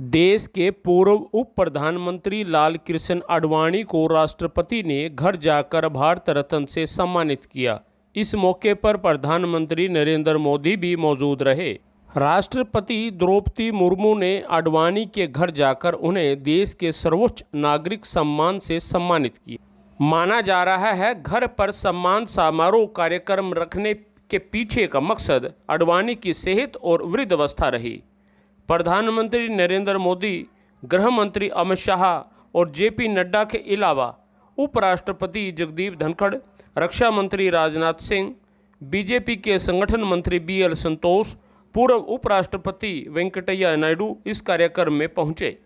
देश के पूर्व उप प्रधानमंत्री लाल कृष्ण आडवाणी को राष्ट्रपति ने घर जाकर भारत रत्न से सम्मानित किया इस मौके पर प्रधानमंत्री नरेंद्र मोदी भी मौजूद रहे राष्ट्रपति द्रौपदी मुर्मू ने आडवाणी के घर जाकर उन्हें देश के सर्वोच्च नागरिक सम्मान से सम्मानित किया माना जा रहा है घर पर सम्मान समारोह कार्यक्रम रखने के पीछे का मकसद आडवाणी की सेहत और वृद्धावस्था रही प्रधानमंत्री नरेंद्र मोदी गृह मंत्री अमित शाह और जेपी नड्डा के अलावा उपराष्ट्रपति जगदीप धनखड़ रक्षा मंत्री राजनाथ सिंह बीजेपी के संगठन मंत्री बी एल संतोष पूर्व उपराष्ट्रपति वेंकटैया नायडू इस कार्यक्रम में पहुंचे